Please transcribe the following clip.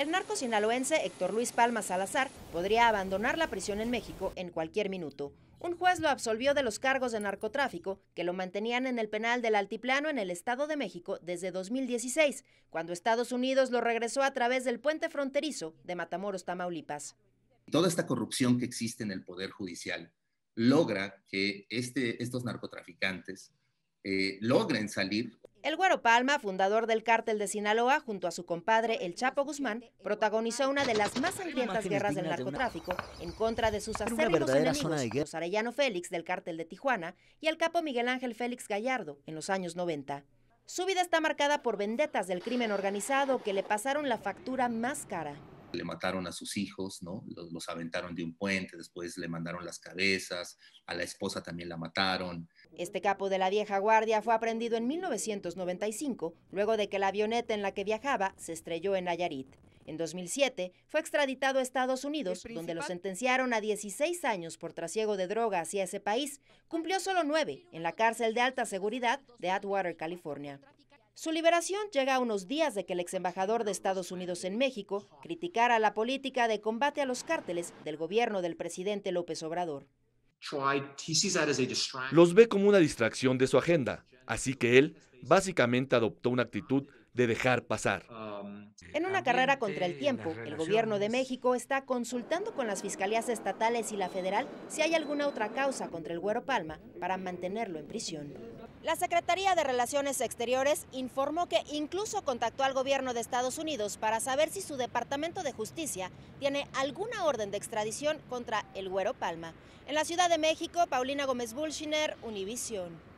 El narco sinaloense Héctor Luis Palma Salazar podría abandonar la prisión en México en cualquier minuto. Un juez lo absolvió de los cargos de narcotráfico que lo mantenían en el penal del Altiplano en el Estado de México desde 2016, cuando Estados Unidos lo regresó a través del puente fronterizo de Matamoros, Tamaulipas. Toda esta corrupción que existe en el Poder Judicial logra que este, estos narcotraficantes eh, logren salir el Güero Palma, fundador del cártel de Sinaloa, junto a su compadre El Chapo Guzmán, protagonizó una de las más sangrientas guerras del narcotráfico en contra de sus acérrimos enemigos, de los Arellano Félix del cártel de Tijuana y el capo Miguel Ángel Félix Gallardo, en los años 90. Su vida está marcada por vendetas del crimen organizado que le pasaron la factura más cara le mataron a sus hijos, ¿no? Los, los, aventaron de un puente, después le mandaron las cabezas, a la esposa también la mataron. Este capo de la vieja guardia fue aprendido en 1995, luego de que la avioneta en la que viajaba se estrelló en Nayarit. En 2007 fue extraditado a Estados Unidos, donde lo sentenciaron a 16 años por trasiego de droga hacia ese país. Cumplió solo nueve en la cárcel de alta seguridad de Atwater, California. Su liberación llega a unos días de que el ex embajador de Estados Unidos en México criticara la política de combate a los cárteles del gobierno del presidente López Obrador. Los ve como una distracción de su agenda, así que él básicamente adoptó una actitud de dejar pasar. Um, en una carrera contra el tiempo, el gobierno de México está consultando con las fiscalías estatales y la federal si hay alguna otra causa contra el Güero Palma para mantenerlo en prisión. La Secretaría de Relaciones Exteriores informó que incluso contactó al gobierno de Estados Unidos para saber si su Departamento de Justicia tiene alguna orden de extradición contra el Güero Palma. En la Ciudad de México, Paulina Gómez Bullshiner, Univisión.